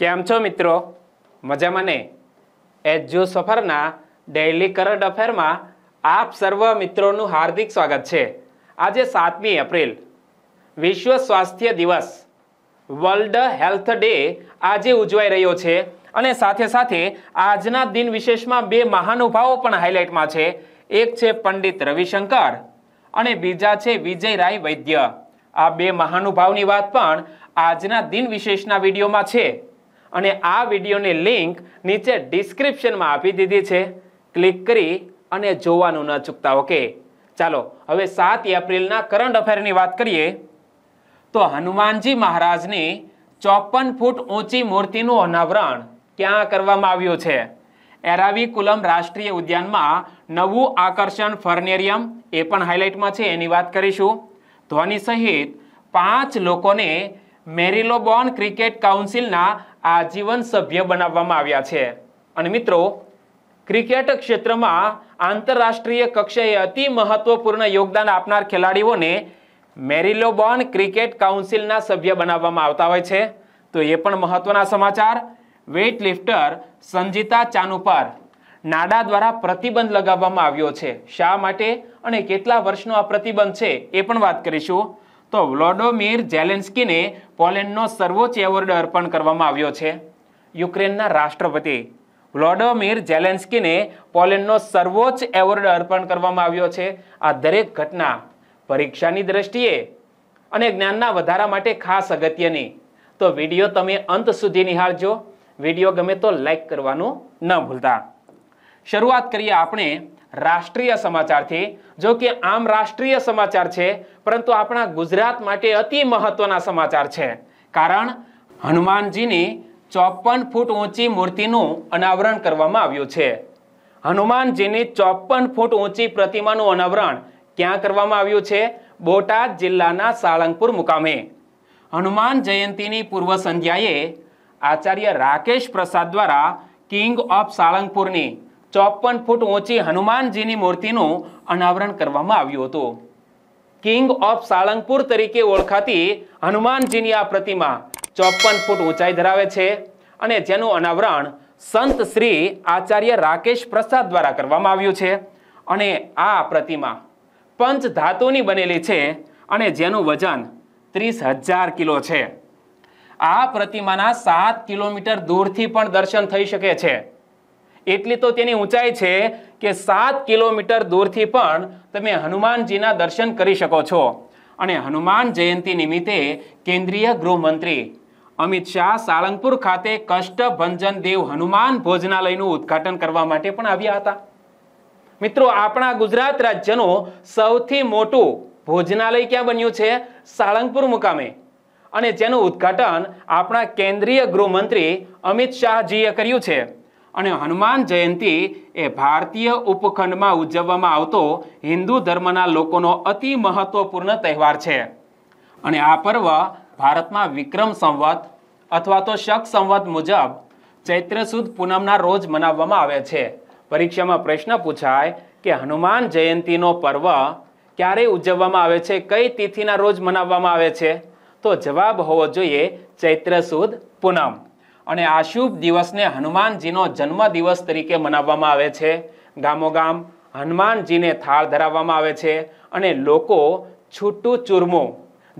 કેમ છો મિત્રો મજામાં ને એજ્યુ સફરના ડેઇલી કરંટ અફેરમાં આપ સર્વ મિત્રોનું હાર્દિક સ્વાગત છે આજે સાતમી એપ્રિલ વિશ્વ સ્વાસ્થ્ય દિવસ વર્લ્ડ હેલ્થ ડે આજે ઉજવાઈ રહ્યો છે અને સાથે સાથે આજના દિન વિશેષમાં બે મહાનુભાવો પણ હાઇલાઇટમાં છે એક છે પંડિત રવિશંકર અને બીજા છે વિજય રાય વૈદ્ય આ બે મહાનુભાવની વાત પણ આજના દિન વિશેષના વિડીયોમાં છે અને આ વિડીયોની લિંક નીચે ડિસ્ક્રિપ્શનમાં આપી દીધી છે ક્લિક કરી અને જોવાનું ન ચૂકતા ઓકે ચાલો હવે સાત એપ્રિલના કરંટ અફેરની વાત કરીએ તો હનુમાનજી મહારાજની ચોપન ફૂટ ઊંચી મૂર્તિનું અનાવરણ ક્યાં કરવામાં આવ્યું છે એરાવિકુલમ રાષ્ટ્રીય ઉદ્યાનમાં નવું આકર્ષણ ફર્નેરિયમ એ પણ હાઇલાઇટમાં છે એની વાત કરીશું ધોની સહિત પાંચ લોકોને મેરિલોબોર્ન ક્રિકેટ કાઉન્સિલના આજીવન સભ્ય બનાવવામાં આવ્યા છે અને મિત્રો ક્રિકેટ ક્ષેત્રમાં આંતરરાષ્ટ્રીય કક્ષાએ અતિ મહત્વપૂર્ણ યોગદાન આપનાર ખેલાડીઓને મેરિલોબોન ક્રિકેટ કાઉન્સિલના સભ્ય બનાવવામાં આવતા હોય છે તો એ પણ મહત્વના સમાચાર વેઇટ લિફ્ટર સંજીતા ચાનુપાર નાડા દ્વારા પ્રતિબંધ લગાવવામાં આવ્યો છે શા માટે અને કેટલા વર્ષનો આ પ્રતિબંધ છે એ પણ વાત કરીશું તો વ્લોડોમીર ઝેલેન્સ્કીને પોલેન્ડનો સર્વોચ્ચ એવોર્ડ અર્પણ કરવામાં આવ્યો છે યુક્રેનના રાષ્ટ્રપતિ વ્લોડોમીર ઝેલેન્સ્કીને પોલેન્ડનો સર્વોચ્ચ એવોર્ડ અર્પણ કરવામાં આવ્યો છે આ દરેક ઘટના પરીક્ષાની દ્રષ્ટિએ અને જ્ઞાનના વધારા માટે ખાસ અગત્યની તો વિડીયો તમે અંત સુધી નિહાળજો વિડીયો ગમે તો લાઈક કરવાનું ન ભૂલતા શરૂઆત કરીએ આપણે રાષ્ટ્રીય સમાચારથી જો કે આમ રાષ્ટ્રીય સમાચાર છે પરંતુ આપણા ગુજરાત માટે અતિ મહત્વના સમાચાર છે કારણ હનુમાનજીની ચોપન ફૂટ ઊંચી મૂર્તિનું અનાવરણ કરવામાં આવ્યું છે હનુમાનજીની ચોપન ફૂટ ઊંચી પ્રતિમાનું અનાવરણ ક્યાં કરવામાં આવ્યું છે બોટાદ જિલ્લાના સાળંગપુર મુકામે હનુમાન જયંતીની પૂર્વ સંધ્યાએ આચાર્ય રાકેશ પ્રસાદ દ્વારા કિંગ ઓફ સાળંગપુરની ચોપન ફૂટ ઊંચી હનુમાનજીની મૂર્તિનું અનાવરણ કરવામાં આવ્યું હતું કિંગ ઓફ સાળંગપુર તરીકે ઓળખાતી હનુમાનજીની આ પ્રતિમા ચોપન ફૂટ ઊંચાઈ ધરાવે છે અને જેનું અનાવરણ સંત શ્રી આચાર્ય રાકેશ પ્રસાદ દ્વારા કરવામાં આવ્યું છે અને આ પ્રતિમા પંચ ધાતુની બનેલી છે અને જેનું વજન ત્રીસ હજાર કિલો છે આ પ્રતિમાના સાત કિલોમીટર દૂરથી પણ દર્શન થઈ શકે છે એટલી તો તેની ઊંચાઈ છે કે સાત કિલોમીટર દૂરથી પણ તમે હનુમાનજીના દર્શન કરી શકો છો અને હનુમાન જયંતિ નિમિત્તે કેન્દ્રીય ગૃહમંત્રી અમિત શાહ સાળંગપુર ખાતે કષ્ટભંજન દેવ હનુમાન ભોજનાલયનું ઉદ્ઘાટન કરવા માટે પણ આવ્યા હતા મિત્રો આપણા ગુજરાત રાજ્યનું સૌથી મોટું ભોજનાલય ક્યાં બન્યું છે સાળંગપુર મુકામે અને જેનું ઉદ્ઘાટન આપણા કેન્દ્રીય ગૃહમંત્રી અમિત શાહજીએ કર્યું છે અને હનુમાન જયંતિ એ ભારતીય ઉપખંડમાં ઉજવવામાં આવતો હિન્દુ ધર્મના લોકોનો અતિ મહત્વપૂર્ણ તહેવાર છે અને આ પર્વ ભારતમાં વિક્રમ સંવત અથવા તો શક સંવત મુજબ ચૈત્ર સુદ પૂનમના રોજ મનાવવામાં આવે છે પરીક્ષામાં પ્રશ્ન પૂછાય કે હનુમાન જયંતિનો પર્વ ક્યારે ઉજવવામાં આવે છે કઈ તિથિના રોજ મનાવવામાં આવે છે તો જવાબ હોવો જોઈએ ચૈત્ર સુદ પૂનમ અને આ શુભ દિવસને હનુમાનજીનો જન્મદિવસ તરીકે મનાવવામાં આવે છે ગામોગામ હનુમાનજીને થાળ ધરાવવામાં આવે છે અને લોકો છૂટું ચૂરમું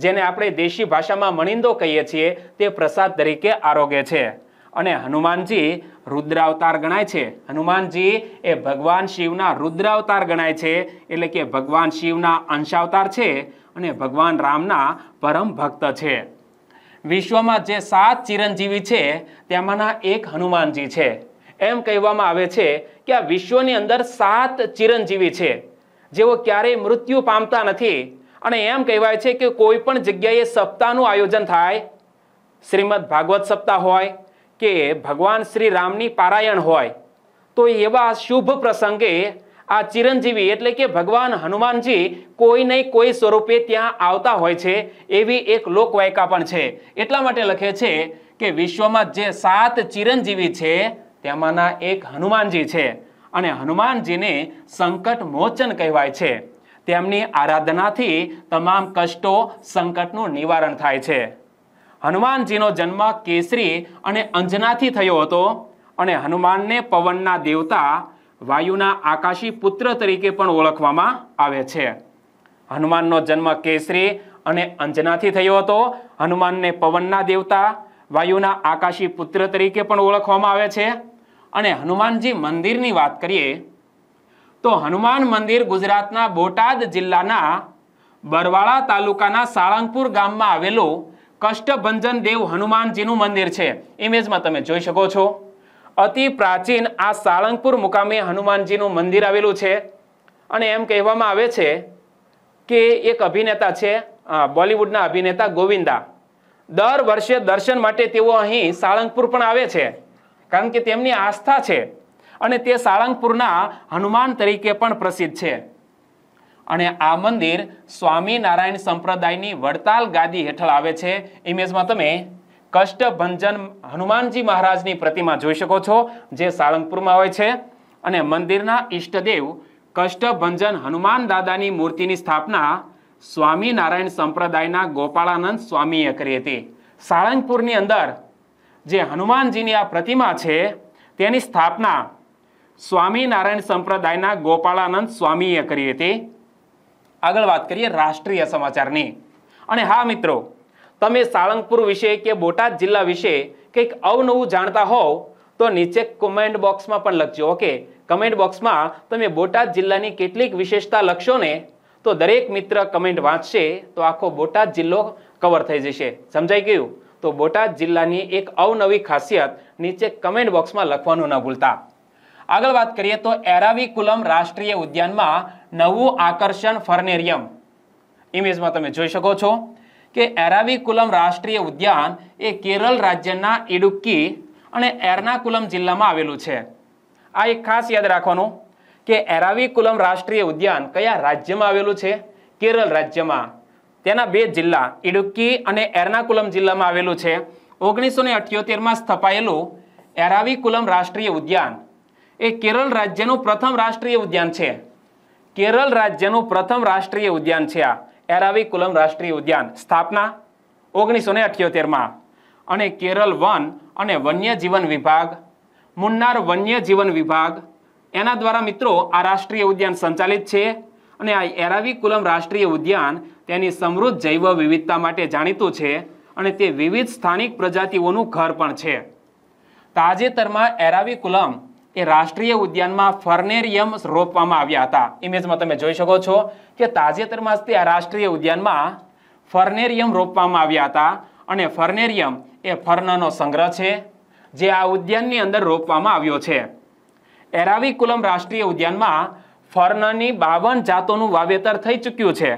જેને આપણે દેશી ભાષામાં મણિંદો કહીએ છીએ તે પ્રસાદ તરીકે આરોગે છે અને હનુમાનજી રુદ્રાવતાર ગણાય છે હનુમાનજી એ ભગવાન શિવના રુદ્રાવતાર ગણાય છે એટલે કે ભગવાન શિવના અંશાવતાર છે અને ભગવાન રામના પરમ ભક્ત છે વિશ્વમાં જે સાત ચિરંજીવી છે તેમાંના એક હનુમાનજી છે એમ કહેવામાં આવે છે કે આ વિશ્વની અંદર સાત ચિરંજીવી છે જેઓ ક્યારેય મૃત્યુ પામતા નથી અને એમ કહેવાય છે કે કોઈ પણ જગ્યાએ સપ્તાહનું આયોજન થાય શ્રીમદ ભાગવત સપ્તાહ હોય કે ભગવાન શ્રી રામની પારાયણ હોય તો એવા શુભ પ્રસંગે આ ચિરંજીવી એટલે કે ભગવાન હનુમાનજી કોઈ નહીં કોઈ સ્વરૂપે ત્યાં આવતા હોય છે એવી એક લોકવાયકા પણ છે એટલા માટે લખે છે કે વિશ્વમાં જે સાત ચિરંજીવી છે તેમાંના એક હનુમાનજી છે અને હનુમાનજીને સંકટ મોચન કહેવાય છે તેમની આરાધનાથી તમામ કષ્ટો સંકટનું નિવારણ થાય છે હનુમાનજીનો જન્મ કેસરી અને અંજનાથી થયો હતો અને હનુમાનને પવનના દેવતા વાયુના આકાશી પુત્ર તરીકે પણ ઓળખવામાં આવે છે હનુમાનનો જન્મ કેસરી અને અંજનાથી થયો હતો હનુમાનને પવનના દેવતા વાયુના આકાશી પુત્ર તરીકે પણ ઓળખવામાં આવે છે અને હનુમાનજી મંદિરની વાત કરીએ તો હનુમાન મંદિર ગુજરાતના બોટાદ જિલ્લાના બરવાળા તાલુકાના સાળંગપુર ગામમાં આવેલું કષ્ટભંજન દેવ હનુમાનજીનું મંદિર છે ઇમેજમાં તમે જોઈ શકો છો અતિ પ્રાચીન આ સાળંગપુર મુકામે હનુમાનજીનું મંદિર આવેલું છે અને એમ કહેવામાં આવે છે કે એક અભિનેતા છે બોલિવૂડના અભિનેતા ગોવિંદા દર વર્ષે દર્શન માટે તેઓ અહીં સાળંગપુર પણ આવે છે કારણ કે તેમની આસ્થા છે અને તે સાળંગપુરના હનુમાન તરીકે પણ પ્રસિદ્ધ છે અને આ મંદિર સ્વામિનારાયણ સંપ્રદાયની વડતાલ ગાદી હેઠળ આવે છે ઇમેજમાં તમે કષ્ટભંજન હનુમાનજી મહારાજની પ્રતિમા જોઈ શકો છો જે સાળંગપુરમાં હોય છે અને મંદિરના ઈષ્ટદેવ કષ્ટભંજન હનુમાન દાદાની મૂર્તિની સ્થાપના સ્વામિનારાયણ સંપ્રદાયના ગોપાળાનંદ સ્વામીએ કરી હતી સાળંગપુરની અંદર જે હનુમાનજીની આ પ્રતિમા છે તેની સ્થાપના સ્વામિનારાયણ સંપ્રદાયના ગોપાળાનંદ સ્વામીએ કરી હતી આગળ વાત કરીએ રાષ્ટ્રીય સમાચારની અને હા મિત્રો તમે સાળંગપુર વિશે કે બોટાદ જિલ્લા વિશે કંઈક અવનવું જાણતા હોવ તો નીચે કમેન્ટ બોક્સમાં પણ લખજો ઓકે કમેન્ટ બોક્સમાં તમે બોટાદ જિલ્લાની કેટલીક વિશેષતા લખશો ને તો દરેક મિત્ર કમેન્ટ વાંચશે તો આખો બોટાદ જિલ્લો કવર થઈ જશે સમજાઈ ગયું તો બોટાદ જિલ્લાની એક અવનવી ખાસિયત નીચે કમેન્ટ બોક્સમાં લખવાનું ન ભૂલતા આગળ વાત કરીએ તો એરાવિકુલમ રાષ્ટ્રીય ઉદ્યાનમાં નવું આકર્ષણ ફર્નેરિયમ ઇમેજમાં તમે જોઈ શકો છો કે એરાવિકુલમ રાષ્ટ્રીય ઉદ્યાન એ કેરળ રાજ્યના ઇડુક્કી અને એર્નાકુલમ જિલ્લામાં આવેલું છે આ એક ખાસ યાદ રાખવાનું કે એરાવિકુલમ રાષ્ટ્રીય ઉદ્યાન કયા રાજ્યમાં આવેલું છે કેરળ રાજ્યમાં તેના બે જિલ્લા ઇડુક્કી અને એર્નાકુલમ જિલ્લામાં આવેલું છે ઓગણીસો ને અઠ્યોતેરમાં સ્થપાયેલું એરાવિકુલમ રાષ્ટ્રીય ઉદ્યાન એ કેરળ રાજ્યનું પ્રથમ રાષ્ટ્રીય ઉદ્યાન છે કેરળ રાજ્યનું પ્રથમ રાષ્ટ્રીય ઉદ્યાન છે આ એરાવિકુલમ રાષ્ટ્રીય ઉદ્યાન સ્થાપના ઓગણીસો ને અઠ્યોતેરમાં અને કેરળ વન અને વન્યજીવન વિભાગ મુન્નાર વન્યજીવન વિભાગ એના દ્વારા મિત્રો આ રાષ્ટ્રીય ઉદ્યાન સંચાલિત છે અને આ એરાવિકુલમ રાષ્ટ્રીય ઉદ્યાન તેની સમૃદ્ધ જૈવ વિવિધતા માટે જાણીતું છે અને તે વિવિધ સ્થાનિક પ્રજાતિઓનું ઘર પણ છે તાજેતરમાં એરાવિકુલમ એ રાષ્ટ્રીય ઉદ્યાનમાં ફર્નેરિયમ રોપવામાં આવ્યા હતા ઇમેજમાં તમે જોઈ શકો છો કે તાજેતરમાં જ તે આ રાષ્ટ્રીય ઉદ્યાનમાં ફર્નેરિયમ રોપવામાં આવ્યા હતા અને ફર્નેરિયમ એ ફર્નનો સંગ્રહ છે જે આ ઉદ્યાનની અંદર રોપવામાં આવ્યો છે એરાવિકુલમ રાષ્ટ્રીય ઉદ્યાનમાં ફર્નની બાવન જાતોનું વાવેતર થઈ ચૂક્યું છે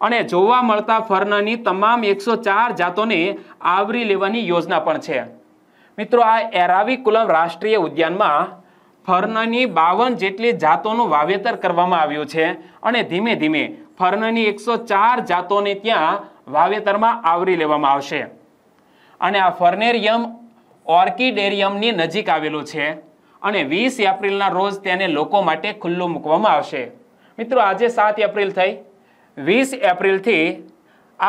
અને જોવા મળતા ફર્નની તમામ એકસો ચાર જાતોને આવરી લેવાની યોજના પણ છે મિત્રો આ એરાવિકુલમ રાષ્ટ્રીય ઉદ્યાનમાં ફર્નની બાવન જેટલી જાતોનું વાવેતર કરવામાં આવ્યું છે અને ધીમે ધીમે ફર્નની એકસો ચાર જાતોને ત્યાં વાવેતરમાં આવરી લેવામાં આવશે અને આ ફર્નેરિયમ ઓર્કિડેરિયમની નજીક આવેલું છે અને વીસ એપ્રિલના રોજ તેને લોકો માટે ખુલ્લું મૂકવામાં આવશે મિત્રો આજે સાત એપ્રિલ થઈ વીસ એપ્રિલથી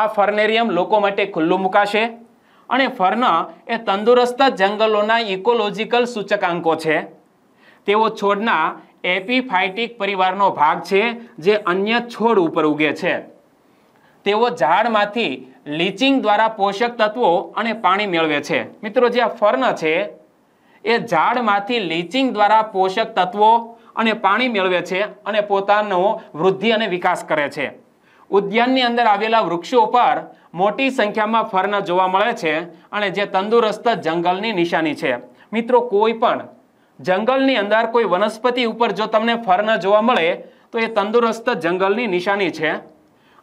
આ ફર્નેરિયમ લોકો માટે ખુલ્લું મૂકાશે અને ફર્ન એ તંદુરસ્ત જંગલોના ઇકોલોજીકલ સૂચકાંકો છે તેઓ છોડના એપીફાઇટિક પરિવારનો ભાગ છે જે અન્ય છોડ ઉપર ઉગે છે તેઓ ઝાડમાંથી લીચિંગ દ્વારા પોષક તત્વો અને પાણી મેળવે છે મિત્રો જે આ ફર્ન છે એ ઝાડમાંથી લીચિંગ દ્વારા પોષક તત્વો અને પાણી મેળવે છે અને પોતાનો વૃદ્ધિ અને વિકાસ કરે છે ઉદ્યાનની અંદર આવેલા વૃક્ષો પર મોટી સંખ્યામાં ફરના જોવા મળે છે અને જે તંદુરસ્ત જંગલની નિશાની છે મિત્રો કોઈ પણ જંગલની અંદર કોઈ વનસ્પતિ ઉપર જો તમને ફરના જોવા મળે તો એ તંદુરસ્ત જંગલની નિશાની છે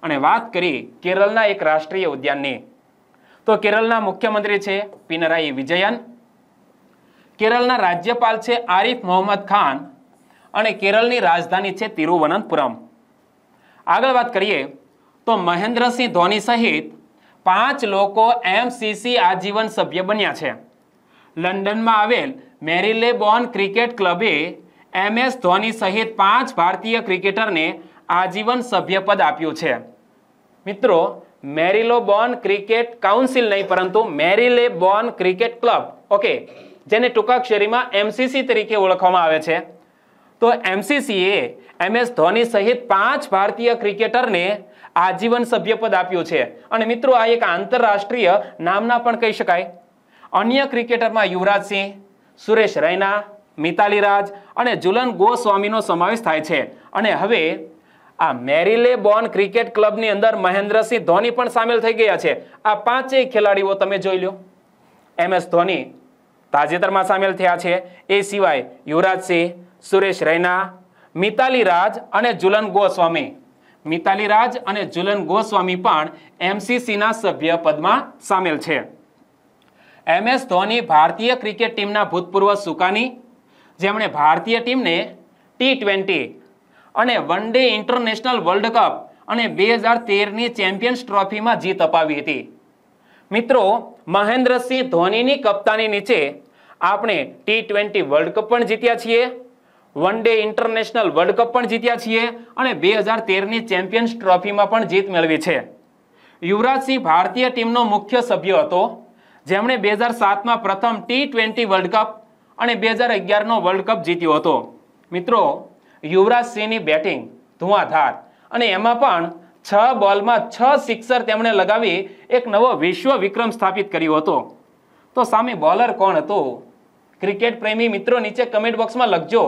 અને વાત કરી કેરળના એક રાષ્ટ્રીય ઉદ્યાનની તો કેરળના મુખ્યમંત્રી છે પિનરાઈ વિજયન કેરળના રાજ્યપાલ છે આરિફ મોહમ્મદ ખાન અને કેરળની રાજધાની છે તિરુવનંતપુરમ આગળ વાત કરીએ તો મહેન્દ્રસિંહ ધોની સહિત પાંચ લોકો એમસીસી આજીવન સભ્ય બન્યા છે લંડનમાં આવેલ મેરીલે મેરીલેબોન ક્રિકેટ ક્લબે એમએસ ધોની સહિત પાંચ ભારતીય ક્રિકેટરને આજીવન સભ્યપદ આપ્યું છે મિત્રો મેરીલો બોર્ન ક્રિકેટ કાઉન્સિલ નહીં પરંતુ Marylebone cricket club okay જેને ટૂંકાક્ષરીમાં એમસીસી તરીકે ઓળખવામાં આવે છે તો એમસીસીએ એમએસ ધોની સહિત પાંચ ભારતીય ક્રિકેટરને આજીવન સભ્યપદ આપ્યું છે અને મિત્રો આ એક આંતરરાષ્ટ્રીય નામના પણ કહી શકાય અન્ય ક્રિકેટરમાં યુવરાજસિંહ સુરેશ રૈના મિતાલી રાજ અને જુલન ગોસ્વામીનો સમાવેશ થાય છે અને હવે આ મેરીલે બોર્ન ક્રિકેટ ક્લબની અંદર મહેન્દ્રસિંહ ધોની પણ સામેલ થઈ ગયા છે આ પાંચેય ખેલાડીઓ તમે જોઈ લો એમ એસ ધોની તાજેતરમાં સામેલ થયા છે એ સિવાય યુવરાજસિંહ સુરેશ રૈના મિતાલી રાજ અને જુલન ગોસ્વામી મિતાલી રાજ અને જુલન ગોસ્વામી પણ એમસીસીના સભ્ય પદમાં સામેલ છે એમએસ ધોની ભારતીય ક્રિકેટ ટીમના ભૂતપૂર્વ સુકાની જેમણે ભારતીય ટીમને ટી ટ્વેન્ટી અને one day international world cup અને બે હજાર તેરની ચેમ્પિયન્સ ટ્રોફીમાં જીત અપાવી હતી મિત્રો મહેન્દ્રસિંહ ધોનીની કપ્તાની નીચે આપણે ટી ટ્વેન્ટી વર્લ્ડ કપ પણ જીત્યા છીએ one day international world cup પણ જીત્યા છીએ અને બે હજાર તેરની ચેમ્પિયન્સ ટ્રોફીમાં પણ જીત મેળવી છે યુવરાજસિંહ ભારતીય ટીમનો મુખ્ય સભ્ય હતો જેમણે બે હજાર સાતમાં પ્રથમ ટી ટ્વેન્ટી વર્લ્ડ કપ અને બે હજાર અગિયારનો વર્લ્ડ કપ જીત્યો હતો મિત્રો યુવરાજસિંહની બેટિંગ ધુઆધાર અને એમાં પણ છ બોલમાં છ સિક્સર તેમણે લગાવી એક નવો વિશ્વ વિક્રમ સ્થાપિત કર્યો હતો તો સામે બોલર કોણ હતો ક્રિકેટ પ્રેમી મિત્રો નીચે કમેન્ટ બોક્સમાં લખજો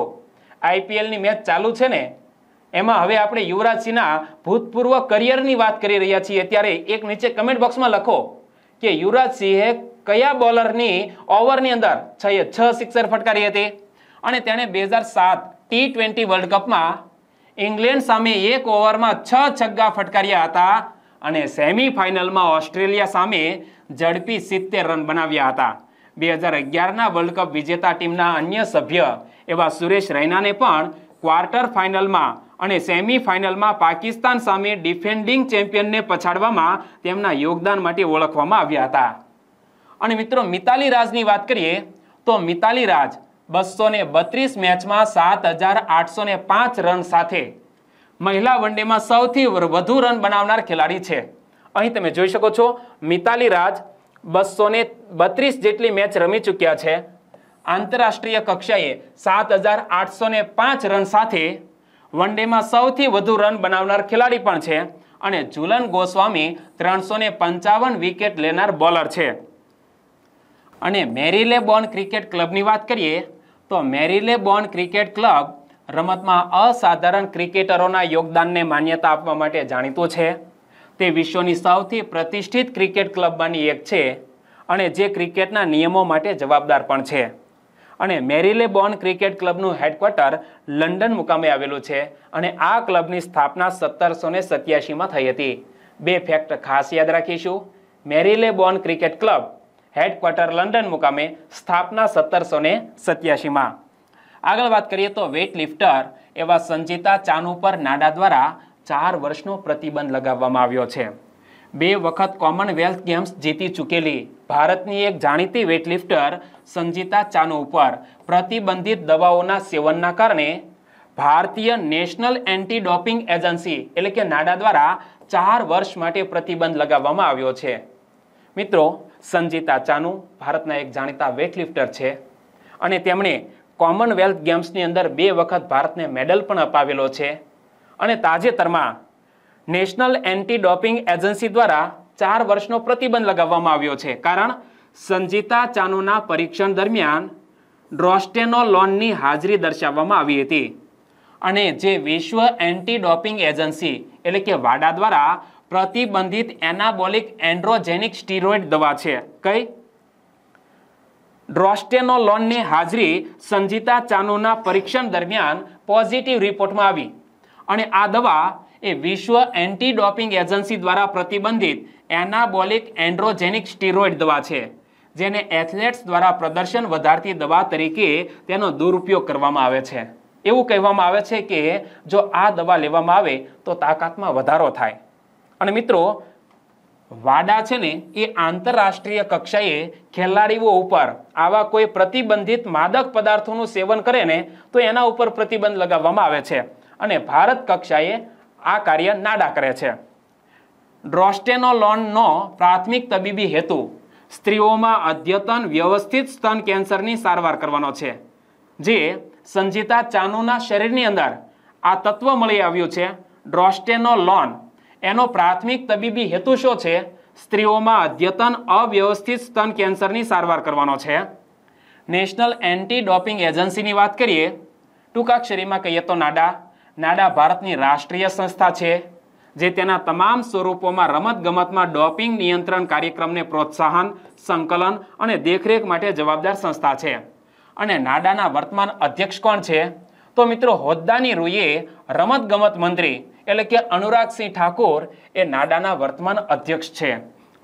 આઈપીએલની મેચ ચાલુ છે ને એમાં હવે આપણે યુવરાજસિંહના ભૂતપૂર્વ કરિયરની વાત કરી રહ્યા છીએ ત્યારે એક નીચે કમેન્ટ બોક્સમાં લખો કે યુવરાજસિંહે કયા બોલરની ઓવરની અંદર છ છ સિક્સર ફટકારી હતી અને તેણે બે હજાર સાત ટી ટ્વેન્ટી વર્લ્ડ કપમાં ઇંગ્લેન્ડ સામે એક ઓવરમાં છ છગ્ગા ફટકાર્યા હતા અને સેમીફાઇનલમાં ઓસ્ટ્રેલિયા સામે ઝડપી સિત્તેર રન બનાવ્યા હતા બે હજાર અગિયારના વર્લ્ડ કપ વિજેતા ટીમના અન્ય સભ્ય એવા સુરેશ રૈનાને પણ ક્વાર્ટર ફાઇનલમાં અને સેમી ફાઇનલમાં પાકિસ્તાન સામે ડિફેન્ડિંગ ચેમ્પિયનને પછાડવામાં તેમના યોગદાન માટે ઓળખવામાં આવ્યા હતા અને મિત્રો મિતાલી રાજની વાત કરીએ તો મિતાલી રાજ બસો ને બત્રીસ મેચમાં સાત હજાર આઠસો ને પાંચ રન સાથે મહિલા વનડેમાં સૌથી વધુ રન બનાવનાર ખેલાડી છે અહીં તમે જોઈ શકો છો મિતાલી રાજ બસો ને બત્રીસ જેટલી મેચ રમી ચૂક્યા છે આંતરરાષ્ટ્રીય કક્ષાએ સાત હજાર આઠસો ને પાંચ રન સાથે વનડેમાં સૌથી વધુ રન બનાવનાર ખેલાડી પણ છે અને ઝુલન ગોસ્વામી ત્રણસો ને પંચાવન વિકેટ લેનાર બોલર છે અને મેરીલે બોર્ન ક્રિકેટ ક્લબની વાત કરીએ તો મેરીલે બોર્ન ક્રિકેટ ક્લબ રમતમાં અસાધારણ ક્રિકેટરોના યોગદાનને માન્યતા આપવા માટે જાણીતો છે તે વિશ્વની સૌથી પ્રતિષ્ઠિત ક્રિકેટ ક્લબમાંની એક છે અને જે ક્રિકેટના નિયમો માટે જવાબદાર પણ છે અને મેરીલે બોર્ન ક્રિકેટ ક્લબનું હેડક્વાર્ટર લંડન મુકામે આવેલું છે અને આ ક્લબની સ્થાપના સત્તરસો ને સત્યાસીમાં થઈ હતી બે ફેક્ટ ખાસ યાદ રાખીશું Marylebone cricket club headquarter London મુકામે સ્થાપના સત્તરસો ને સત્યાસીમાં આગળ વાત કરીએ તો વેઇટ લિફ્ટર એવા સંજીતા ચાનુ પર નાડા દ્વારા ચાર વર્ષનો પ્રતિબંધ લગાવવામાં આવ્યો છે બે વખત કોમનવેલ્થ ગેમ્સ જીતી ચૂકેલી ભારતની એક જાણીતી વેઇટલિફ્ટર સંજીતા ચાનુ ઉપર પ્રતિબંધિત દવાઓના સેવનના કારણે ભારતીય નેશનલ એન્ટી ડોપિંગ એજન્સી એટલે કે નાડા દ્વારા ચાર વર્ષ માટે પ્રતિબંધ લગાવવામાં આવ્યો છે મિત્રો સંજીતા ચાનુ ભારતના એક જાણીતા વેટલિફ્ટર છે અને તેમણે કોમનવેલ્થ ગેમ્સની અંદર બે વખત ભારતને મેડલ પણ અપાવેલો છે અને તાજેતરમાં નેશનલ એન્ટી ડોપિંગ એજન્સી દ્વારા ચાર વર્ષનો પ્રતિબંધ લગાવવામાં આવ્યો છે કારણ સંજીતા ચાનુના પરીક્ષણ દરમિયાન ડ્રોસ્ટેનોલોનની હાજરી દર્શાવવામાં આવી હતી અને જે વિશ્વ એન્ટી ડોપિંગ એજન્સી એટલે કે વાડા દ્વારા પ્રતિબંધિત એનાબોલિક એન્ડ્રોજેનિક સ્ટીરોઇડ દવા છે કઈ ડ્રોસ્ટેનોલોનની હાજરી સંજીતા ચાનુના પરીક્ષણ દરમિયાન પોઝિટિવ રિપોર્ટમાં આવી અને આ દવા એ વિશ્વ એન્ટી ડોપિંગ એજન્સી દ્વારા પ્રતિબંધિત એનાબોલિક એન્ડ્રોજેનિક સ્ટીરોઇડ દવા છે જેને એથલેટ્સ દ્વારા પ્રદર્શન વધારતી દવા તરીકે તેનો દુરુપયોગ કરવામાં આવે છે એવું કહેવામાં આવે છે કે જો આ દવા લેવામાં આવે તો તાકાતમાં વધારો થાય અને મિત્રો વાડા છે ને એ આંતરરાષ્ટ્રીય કક્ષાએ ખેલાડીઓ ઉપર આવા કોઈ પ્રતિબંધિત માદક પદાર્થોનું સેવન કરે ને તો એના ઉપર પ્રતિબંધ લગાવવામાં આવે છે અને ભારત કક્ષાએ આ કાર્ય નાડા કરે છે ડ્રોસ્ટેનોલોનનો પ્રાથમિક તબીબી હેતુ સ્ત્રીઓમાં અદ્યતન વ્યવસ્થિત સ્તન કેન્સરની સારવાર કરવાનો છે જે સંજીતા ચાનુના શરીરની અંદર આ તત્વ મળી આવ્યું છે ડ્રોસ્ટેનોલોન એનો પ્રાથમિક તબીબી હેતુ શું છે સ્ત્રીઓમાં અદ્યતન અવ્યવસ્થિત સ્તન કેન્સરની સારવાર કરવાનો છે નેશનલ એન્ટી ડોપિંગ એજન્સીની વાત કરીએ ટૂંકાક્ષરીમાં કહીએ તો નાડા નાડા ભારતની રાષ્ટ્રીય સંસ્થા છે જે તેના તમામ સ્વરૂપોમાં રમત ગમતમાં ડોપિંગ નિયંત્રણ કાર્યક્રમને પ્રોત્સાહન સંકલન અને દેખરેખ માટે જવાબદાર સંસ્થા છે અને નાડાના વર્તમાન અધ્યક્ષ કોણ છે તો મિત્રો હોદ્દાની રૂયે રમત ગમત મંત્રી એટલે કે અનુરાગસિંહ ઠાકોર એ નાડાના વર્તમાન અધ્યક્ષ છે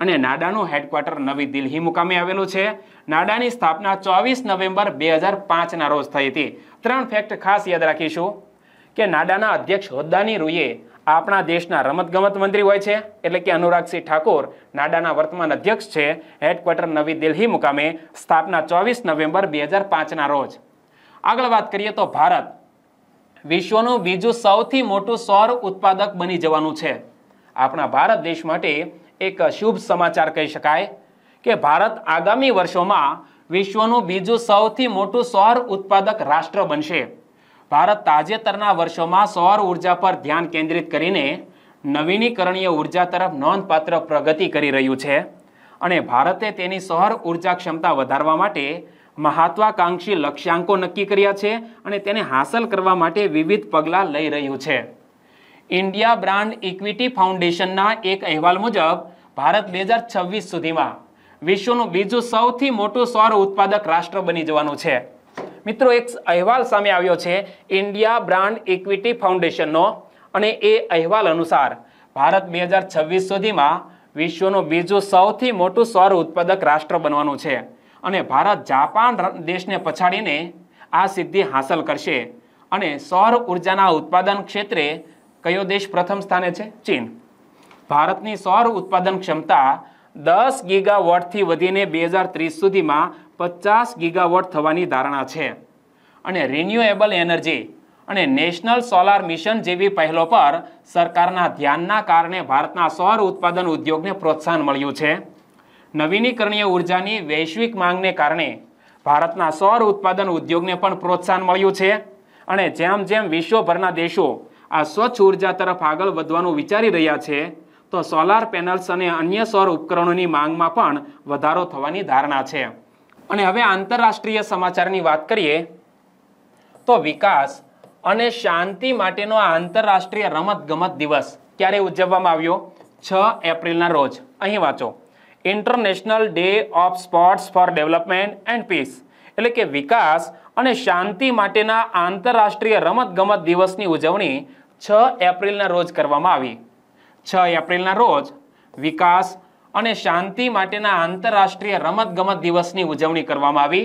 અને નાડાનું હેડક્વાર્ટર નવી દિલ્હી મુકામે આવેલું છે નાડાની સ્થાપના ચોવીસ નવેમ્બર બે હજાર પાંચના રોજ થઈ હતી ત્રણ ફેક્ટ ખાસ યાદ રાખીશું કે નાડાના અધ્યક્ષ હોદ્દાની રૂએ આપણા દેશના રમતગમત મંત્રી હોય છે એટલે કે અનુરાગસિંહ ઠાકોર નાડાના વર્તમાન અધ્યક્ષ છે હેડક્વાર્ટર નવી દિલ્હી મુકામે સ્થાપના ચોવીસ નવેમ્બર બે હજાર પાંચના રોજ આગળ વાત કરીએ તો ભારત વિશ્વનું બીજું સૌથી મોટું સૌર ઉત્પાદક બની જવાનું છે આપણા ભારત દેશ માટે એક શુભ સમાચાર કહી શકાય કે ભારત આગામી વર્ષોમાં વિશ્વનું બીજું સૌથી મોટું સૌર ઉત્પાદક રાષ્ટ્ર બનશે ભારત તાજેતરના વર્ષોમાં સૌર ઉર્જા પર ધ્યાન કેન્દ્રિત કરીને નવીનીકરણીય ઉર્જા તરફ નોંધપાત્ર પ્રગતિ કરી રહ્યું છે અને ભારતે તેની સૌર ઉર્જા ક્ષમતા વધારવા માટે મહત્વાકાંક્ષી લક્ષ્યાંકો નક્કી કર્યા છે અને તેને હાંસલ કરવા માટે વિવિધ પગલાં લઈ રહ્યું છે ઇન્ડિયા બ્રાન્ડ ઇક્વિટી ફાઉન્ડેશનના એક અહેવાલ મુજબ ભારત બે હજાર છવ્વીસ સુધીમાં વિશ્વનું બીજું સૌથી મોટું સૌર ઉત્પાદક રાષ્ટ્ર બની જવાનું છે મિત્રો એક અહેવાલ સામે આવ્યો છે ઇન્ડિયા બ્રાન્ડ ઇક્વિટી ફાઉન્ડેશનનો અને એ અહેવાલ અનુસાર ભારત બે હજાર છવ્વીસ સુધીમાં વિશ્વનું બીજું સૌથી મોટું સૌર ઉત્પાદક રાષ્ટ્ર બનવાનું છે અને ભારત જાપાન દેશને પછાડીને આ સિદ્ધિ હાંસલ કરશે અને સૌર ઉર્જાના ઉત્પાદન ક્ષેત્રે કયો દેશ પ્રથમ સ્થાને છે ચીન ભારતની સૌર ઉત્પાદન ક્ષમતા દસ ગીગા વોટથી વધીને બે હજાર ત્રીસ સુધીમાં પચાસ ગીગાવોટ થવાની ધારણા છે અને રિન્યુએબલ એનર્જી અને નેશનલ સોલાર મિશન જેવી પહેલો પર સરકારના ધ્યાનના કારણે ભારતના સૌર ઉત્પાદન ઉદ્યોગને પ્રોત્સાહન મળ્યું છે નવીનીકરણીય ઉર્જાની વૈશ્વિક માંગને કારણે ભારતના સૌર ઉત્પાદન ઉદ્યોગને પણ પ્રોત્સાહન મળ્યું છે અને જેમ જેમ વિશ્વભરના દેશો આ સ્વચ્છ ઉર્જા તરફ આગળ વધવાનું વિચારી રહ્યા છે તો સોલાર પેનલ્સ અને અન્ય સૌર ઉપકરણોની માંગમાં પણ વધારો થવાની ધારણા છે અને હવે આંતરરાષ્ટ્રીય સમાચારની વાત કરીએ તો વિકાસ અને શાંતિ માટેનો આ આંતરરાષ્ટ્રીય રમત ગમત દિવસ ક્યારે ઉજવવામાં આવ્યો છ એપ્રિલના રોજ અહીં વાંચો international day of sports for development and peace એટલે કે વિકાસ અને શાંતિ માટેના આંતરરાષ્ટ્રીય રમત ગમત દિવસની ઉજવણી છ એપ્રિલના રોજ કરવામાં આવી છ એપ્રિલના રોજ વિકાસ અને શાંતિ માટેના આંતરરાષ્ટ્રીય રમતગમત દિવસની ઉજવણી કરવામાં આવી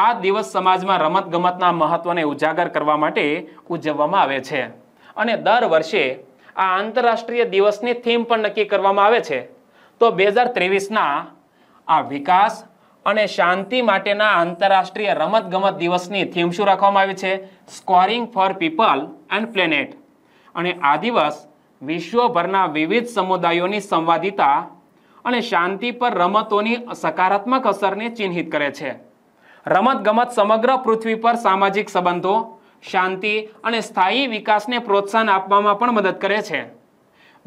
આ દિવસ સમાજમાં રમતગમતના મહત્વને ઉજાગર કરવા માટે ઉજવવામાં આવે છે અને દર વર્ષે આ આંતરરાષ્ટ્રીય દિવસની થીમ પણ નક્કી કરવામાં આવે છે તો બે હજાર ત્રેવીસના આ વિકાસ અને શાંતિ માટેના આંતરરાષ્ટ્રીય રમતગમત દિવસની થીમ શું રાખવામાં આવી છે scoring for people and planet અને આ દિવસ વિશ્વભરના વિવિધ સમુદાયોની સંવાદિતા અને શાંતિ પર રમતોની સકારાત્મક અસરને ચિહ્નિત કરે છે રમત ગમત સમગ્ર પૃથ્વી પર સામાજિક સંબંધો શાંતિ અને સ્થાયી વિકાસને પ્રોત્સાહન આપવામાં પણ મદદ કરે છે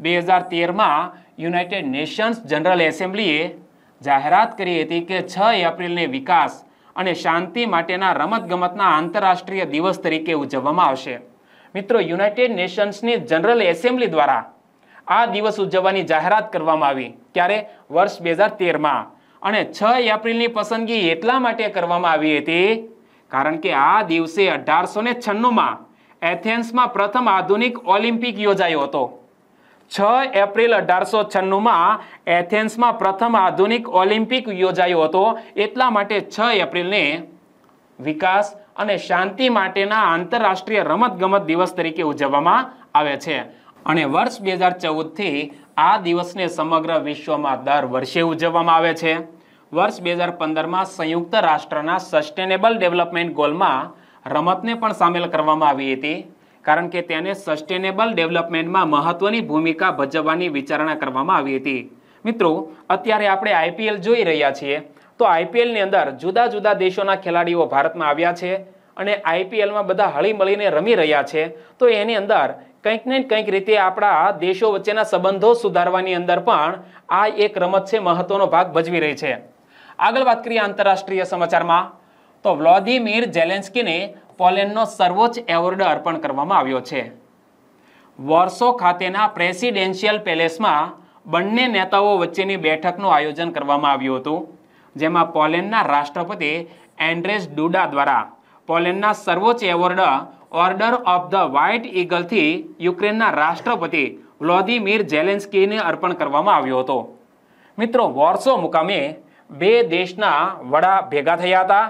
બે હજાર તેરમાં યુનાઇટેડ નેશન્સ જનરલ એસેમ્બલીએ જાહેરાત કરી હતી કે છ એપ્રિલને વિકાસ અને શાંતિ માટેના રમતગમતના આંતરરાષ્ટ્રીય દિવસ તરીકે ઉજવવામાં આવશે મિત્રો યુનાઇટેડ નેશન્સની જનરલ એસેમ્બલી દ્વારા આ દિવસ ઉજવવાની જાહેરાત કરવામાં આવી ક્યારે વર્ષ બે હજાર તેરમાં અને છ એપ્રિલની પસંદગી એટલા માટે કરવામાં આવી હતી કારણ કે આ દિવસે અઢારસો ને છન્નુંમાં એથેન્સમાં પ્રથમ આધુનિક ઓલિમ્પિક યોજાયો હતો છ એપ્રિલ અઢારસો છન્નુંમાં એથેન્સમાં પ્રથમ આધુનિક ઓલિમ્પિક યોજાયો હતો એટલા માટે છ એપ્રિલને વિકાસ અને શાંતિ માટેના આંતરરાષ્ટ્રીય રમતગમત દિવસ તરીકે ઉજવવામાં આવે છે અને વર્ષ બે હજાર ચૌદથી આ દિવસને સમગ્ર વિશ્વમાં દર વર્ષે ઉજવવામાં આવે છે વર્ષ બે હજાર પંદરમાં સંયુક્ત રાષ્ટ્રના સસ્ટેનેબલ ડેવલપમેન્ટ ગોલમાં રમતને પણ સામેલ કરવામાં આવી હતી કારણ કે તેને સસ્ટેનેબલ ડેવલપમેન્ટમાં મહત્વની ભૂમિકા ભજવવાની વિચારણા કરવામાં આવી હતી મિત્રો અત્યારે આપણે આઈપીએલ જોઈ રહ્યા છીએ તો આઈપીએલની અંદર જુદા જુદા દેશોના ખેલાડીઓ ભારતમાં આવ્યા છે અને આઈપીએલમાં બધા હળીમળીને રમી રહ્યા છે તો એની અંદર કંઈક ને કંઈક રીતે આપણા દેશો વચ્ચેના સંબંધો સુધારવાની અંદર પણ આ એક રમત છે મહત્વનો ભાગ ભજવી રહી છે આગળ વાત કરીએ આંતરરાષ્ટ્રીય સમાચારમાં તો વ્લોદિમીર જેલેન્સ્કીને પોલેન્ડનો સર્વોચ્ચ એવોર્ડ અર્પણ કરવામાં આવ્યો છે વોર્સો ખાતેના પ્રેસિડેન્શિયલ પેલેસમાં બંને નેતાઓ વચ્ચેની બેઠકનું આયોજન કરવામાં આવ્યું હતું જેમાં પોલેન્ડના રાષ્ટ્રપતિ એન્ડ્રેસ ડુડા દ્વારા પોલેન્ડના સર્વોચ્ચ award order of the white ઈગલથી યુક્રેનના રાષ્ટ્રપતિ વ્લોદિમીર જેલેન્સ્કીને અર્પણ કરવામાં આવ્યો હતો મિત્રો વોર્સો મુકામે બે દેશના વડા ભેગા થયા હતા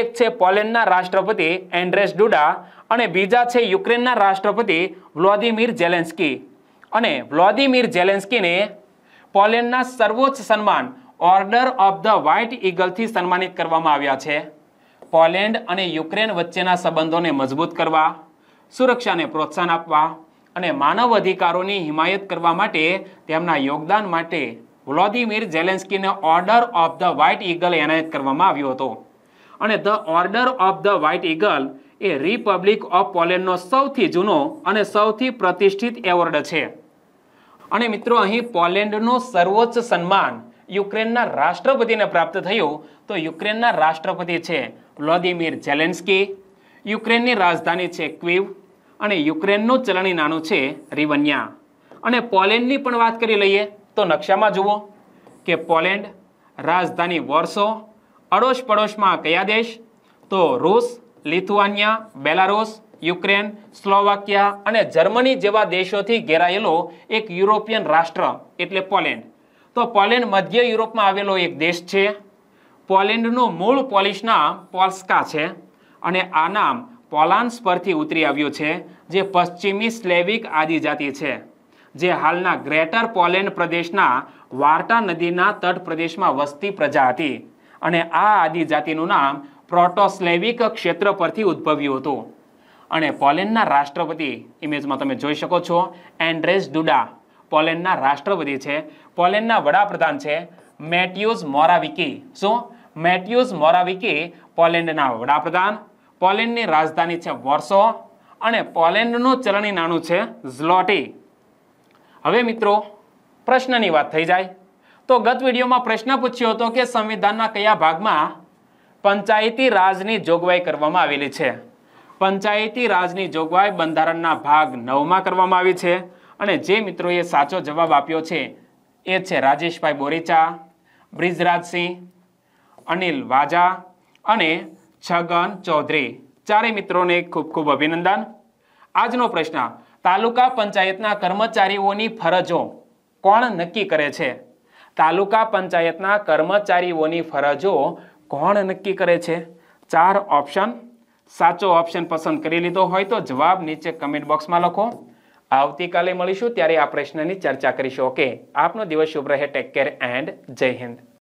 એક છે પોલેન્ડના રાષ્ટ્રપતિ એન્ડ્રેસ ડુડા અને બીજા છે યુક્રેનના રાષ્ટ્રપતિ વ્લોદિમીર જેલેન્સ્કી અને વ્લોદિમીર જેલેન્સ્કીને પોલેન્ડના સર્વોચ્ચ સન્માન ઓર્ડર ઓફ ધ વ્હાઇટ ઈગલથી સન્માનિત કરવામાં આવ્યા છે પોલેન્ડ અને યુક્રેન વચ્ચેના સંબંધોને મજબૂત કરવા સુરક્ષાને પ્રોત્સાહન આપવા અને માનવ અધિકારોની હિમાયત કરવા માટે તેમના યોગદાન માટે વ્લોદિમીર ઝેલેન્સ્કીને order of the white eagle એનાયત કરવામાં આવ્યો હતો અને the order of the white eagle એ રિપબ્લિક ઓફ પોલેન્ડનો સૌથી જૂનો અને સૌથી પ્રતિષ્ઠિત એવોર્ડ છે અને મિત્રો અહીં પોલેન્ડનું સર્વોચ્ચ સન્માન યુક્રેનના રાષ્ટ્રપતિને પ્રાપ્ત થયું તો યુક્રેનના રાષ્ટ્રપતિ છે વ્લોદિમીર ઝેલેન્સ્કી યુક્રેનની રાજધાની છે ક્વિવ અને યુક્રેનનું ચલણી નાનું છે રિવન્યા અને પોલેન્ડની પણ વાત કરી લઈએ તો નકશામાં જુઓ કે પોલેન્ડ રાજધાની વોર્સો અડોશ પડોશમાં કયા દેશ તો રૂસ લિથુઆનિયા બેલારૂસ યુક્રેન સ્લોવાકિયા અને જર્મની જેવા દેશોથી ઘેરાયેલો એક યુરોપિયન રાષ્ટ્ર એટલે પોલેન્ડ તો પોલેન્ડ મધ્ય યુરોપમાં આવેલો એક દેશ છે પોલેન્ડનું મૂળ પોલિશના પોલ્સ્કા છે અને આ નામ પોલાન્સ પરથી ઉતરી આવ્યું છે જે પશ્ચિમી સ્લેવિક આદિજાતિ છે જે હાલના ગ્રેટર પોલેન્ડ પ્રદેશના વાર્ટા નદીના તટ પ્રદેશમાં વસતી પ્રજા હતી અને આ આદિજાતિનું નામ પ્રોટોસ્લેવિક ક્ષેત્ર પરથી ઉદ્ભવ્યું હતું અને પોલેન્ડના રાષ્ટ્રપતિ ઇમેજમાં તમે જોઈ શકો છો એન્ડ્રેસ ડુડા પોલેન્ડના રાષ્ટ્રપતિ છે પોલેન્ડના વડાપ્રધાન છે મેટ્યુઝ મોરાવિકી શું મેટ્યુઝ મોરાવિકી પોલેન્ડના વડાપ્રધાન પોલેન્ડની રાજધાની છે વર્ષો અને પોલેન્ડનું ચલણી નાણું છે ઝ્લોટી હવે મિત્રો પ્રશ્નની વાત થઈ જાય તો ગત વિડીયોમાં પ્રશ્ન પૂછ્યો હતો કે સંવિધાનના કયા ભાગમાં પંચાયતી રાજની જોગવાઈ કરવામાં આવેલી છે પંચાયતી રાજની જોગવાઈ બંધારણના ભાગ નવમાં કરવામાં આવી છે અને જે મિત્રોએ સાચો જવાબ આપ્યો છે એ છે રાજેશભાઈ બોરીચા બ્રિજરાજસિંહ અનિલ વાજા અને છગન ચૌધરી ચારે મિત્રોને ખૂબ ખૂબ અભિનંદન આજનો પ્રશ્ન તાલુકા પંચાયતના કર્મચારીઓની ફરજો કોણ નક્કી કરે છે તાલુકા પંચાયતના કર્મચારીઓની ફરજો કોણ નક્કી કરે છે ચાર ઓપ્શન સાચો ઓપ્શન પસંદ કરી લીધો હોય તો જવાબ નીચે કમેન્ટ બોક્સમાં લખો આવતીકાલે મળીશું ત્યારે આ પ્રશ્નની ચર્ચા કરીશું ઓકે આપનો દિવસ શુભ રહે ટેક કેર એન્ડ જય હિન્દ